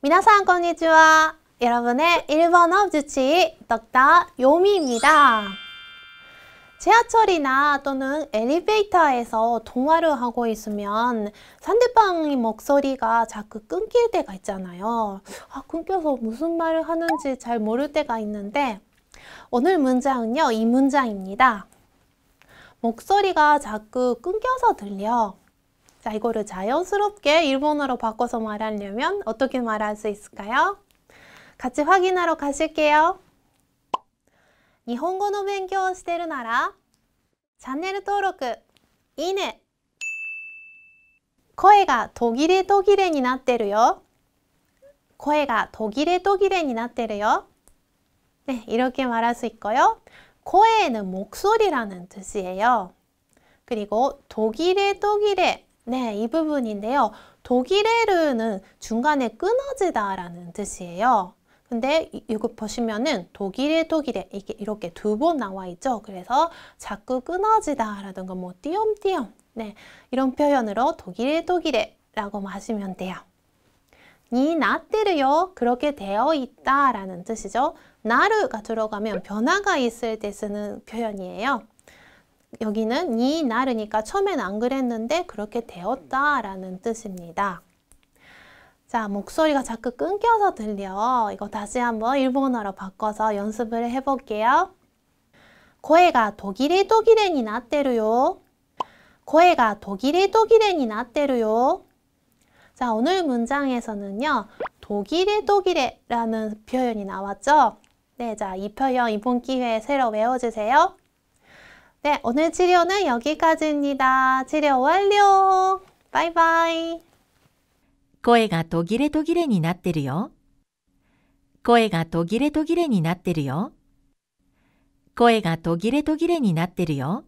미나상 건니치와 여러분의 일본어 주치 덕다 요미입니다. 지하철이나 또는 엘리베이터에서 통화를 하고 있으면 상대방의 목소리가 자꾸 끊길 때가 있잖아요. 아, 끊겨서 무슨 말을 하는지 잘 모를 때가 있는데 오늘 문장은요, 이 문장입니다. 목소리가 자꾸 끊겨서 들려. 자, 이거를 자연스럽게 일본어로 바꿔서 말하려면 어떻게 말할 수 있을까요? 같이 확인하러 가실게요. 일본어의勉強 してるなら 채널 登録,いい声が 독일의 독일에 になってるよ.声が 독일의 독일에 になってるよ. 네, 이렇게 말할 수 있고요. 코에 목소리라는 뜻이에요. 그리고 독일의 독일의 네, 이 부분인데요. 독일에르는 중간에 끊어지다 라는 뜻이에요. 근데 이거 보시면은 독일의 독일에 이게 이렇게 두 번 나와 있죠. 그래서 자꾸 끊어지다 라든가 뭐 띄엄띄엄 네, 이런 표현으로 독일의 독일에 라고 하시면 돼요. 니나때르요 그렇게 되어 있다 라는 뜻이죠. 나르가 들어가면 변화가 있을 때 쓰는 표현이에요. 여기는 니나르니까 처음엔 안 그랬는데 그렇게 되었다라는 뜻입니다. 자, 목소리가 자꾸 끊겨서 들려. 이거 다시 한번 일본어로 바꿔서 연습을 해볼게요. 고해가 독일이 독일엔이 나때루요. 고해가 독일이 독일엔이 나때루요. 자, 오늘 문장에서는요. 독일이 독일에라는 표현이 나왔죠? 네, 자, 이 표현 이번 기회에 새로 외워주세요. 네오늘치료는여기까지입니다치료완료バイバイ。声が途切れ途切れになってるよ。声が途切れ途切れになってるよ。声が途切れ途切れになってるよ。